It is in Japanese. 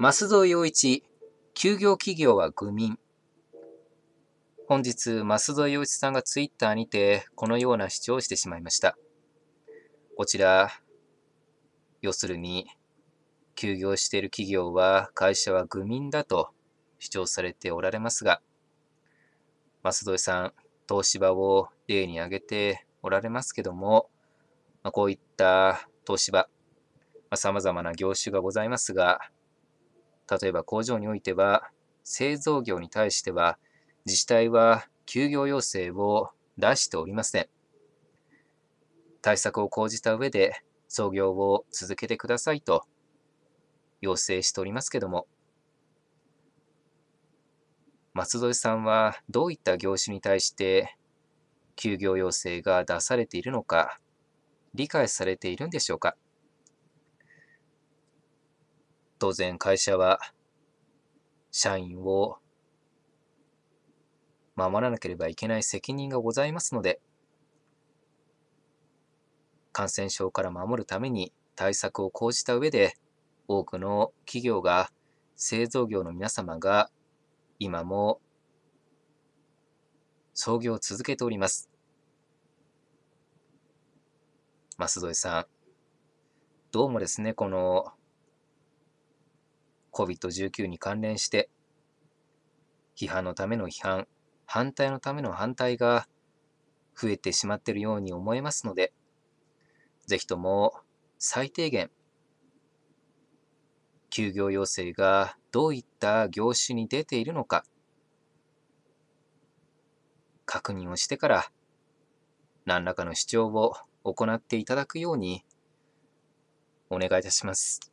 増蔵洋一、休業企業は愚民。本日、増蔵洋一さんがツイッターにて、このような主張をしてしまいました。こちら、要するに、休業している企業は、会社は愚民だと主張されておられますが、増添さん、東芝を例に挙げておられますけども、まあ、こういった東芝、まあ、様々な業種がございますが、例えば工場においては、製造業に対しては、自治体は休業要請を出しておりません。対策を講じた上で、操業を続けてくださいと要請しておりますけども、松添さんはどういった業種に対して休業要請が出されているのか、理解されているんでしょうか。当然会社は社員を守らなければいけない責任がございますので、感染症から守るために対策を講じた上で、多くの企業が、製造業の皆様が今も創業を続けております。舛添さん、どうもですね、この COVID-19 に関連して、批判のための批判、反対のための反対が増えてしまっているように思えますので、ぜひとも最低限、休業要請がどういった業種に出ているのか、確認をしてから、何らかの主張を行っていただくようにお願いいたします。